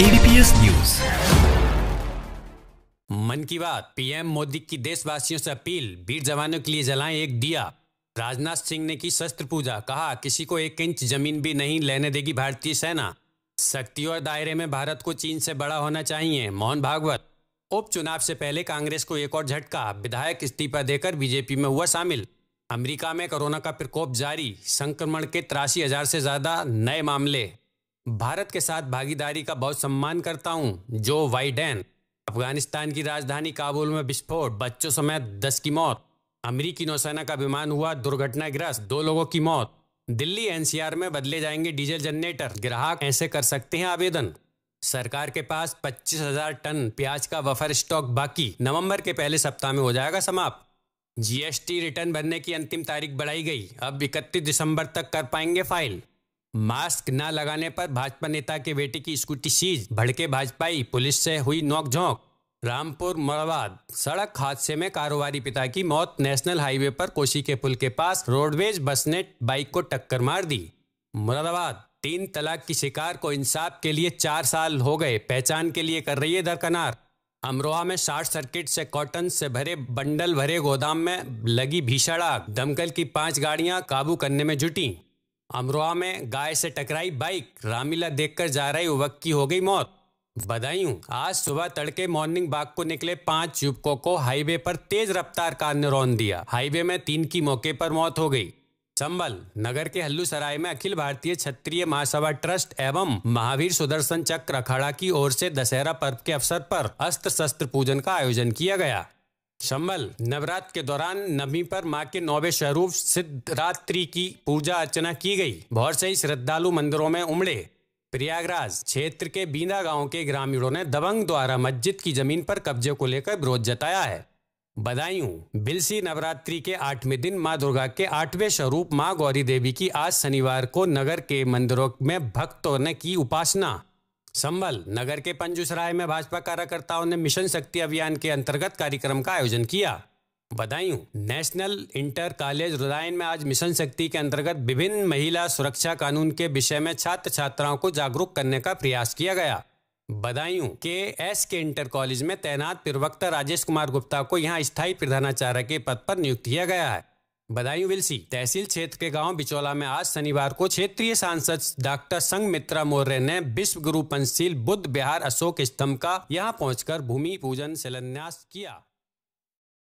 ABPS news मन की बात पीएम मोदी की देशवासियों से अपील वीर जवानों के लिए जलाएं एक दिया राजनाथ सिंह ने की शस्त्र पूजा कहा किसी को एक इंच जमीन भी नहीं लेने देगी भारतीय सेना शक्ति और दायरे में भारत को चीन से बड़ा होना चाहिए मोहन भागवत उपचुनाव से पहले कांग्रेस को एक और झटका विधायक इस्तीफा देकर बीजेपी में हुआ शामिल अमेरिका में कोरोना का प्रकोप जारी संक्रमण के तिरासी हजार से ज्यादा नए मामले भारत के साथ भागीदारी का बहुत सम्मान करता हूं जो वाइडेन अफगानिस्तान की राजधानी काबुल में विस्फोट बच्चों समेत दस की मौत अमरीकी नौसेना का विमान हुआ दुर्घटनाग्रस्त दो लोगों की मौत दिल्ली एनसीआर में बदले जाएंगे डीजल जनरेटर ग्राहक ऐसे कर सकते हैं आवेदन सरकार के पास पच्चीस हजार टन प्याज का वफर स्टॉक बाकी नवंबर के पहले सप्ताह में हो जाएगा समाप्त जीएसटी रिटर्न भरने की अंतिम तारीख बढ़ाई गई अब इकतीस दिसंबर तक कर पाएंगे फाइल मास्क न लगाने पर भाजपा नेता के बेटे की स्कूटी सीज भड़के भाजपाई पुलिस से हुई नोकझोंक रामपुर मोराबाद सड़क हादसे में कारोबारी पिता की मौत नेशनल हाईवे पर कोसी के पुल के पास रोडवेज बस ने बाइक को टक्कर मार दी मुरादाबाद तीन तलाक की शिकार को इंसाफ के लिए चार साल हो गए पहचान के लिए कर रही है दरकनार अमरोहा में शॉर्ट सर्किट से कॉटन से भरे बंडल भरे गोदाम में लगी भीषण आग दमकल की पांच गाड़ियां काबू करने में जुटी अमरोहा में गाय से टकराई बाइक रामीला देखकर जा रहे युवक की हो गई मौत बधाई आज सुबह तड़के मॉर्निंग वॉक को निकले पांच युवकों को हाईवे पर तेज रफ्तार कार ने रौन दिया हाईवे में तीन की मौके पर मौत हो गई चंबल नगर के हल्लू सराय में अखिल भारतीय क्षत्रिय महासभा ट्रस्ट एवं महावीर सुदर्शन चक्र अखाड़ा की ओर से दशहरा पर्व के अवसर पर अस्त्र शस्त्र पूजन का आयोजन किया गया संबल नवरात्र के दौरान नवमी पर मां के नौवे स्वरूप सिद्धरात्रि की पूजा अर्चना की गई बहुत से श्रद्धालु मंदिरों में उमड़े प्रयागराज क्षेत्र के बीना गांव के ग्रामीणों ने दबंग द्वारा मस्जिद की जमीन पर कब्जे को लेकर विरोध जताया है बदायूं बिलसी नवरात्रि के आठवें दिन मां दुर्गा के आठवें स्वरूप मां गौरी देवी की आज शनिवार को नगर के मंदिरों में भक्तों ने की उपासना संभल नगर के पंजूसराय में भाजपा कार्यकर्ताओं ने मिशन शक्ति अभियान के अंतर्गत कार्यक्रम का आयोजन किया Badaun national inter college Rudayan में आज मिशन शक्ति के अंतर्गत विभिन्न महिला सुरक्षा कानून के विषय में छात्र छात्राओं को जागरूक करने का प्रयास किया गया बदायूं के एस के इंटर कॉलेज में तैनात प्रवक्ता राजेश कुमार गुप्ता को यहाँ स्थायी प्रधानाचार्य के पद पर नियुक्त किया गया है बदायूं विलसी तहसील क्षेत्र के गांव बिचौला में आज शनिवार को क्षेत्रीय सांसद डॉक्टर संघ मित्रा मौर्य ने विश्व गुरु पंचशील बुद्ध बिहार अशोक स्तंभ का यहां पहुंचकर भूमि पूजन शिलान्यास किया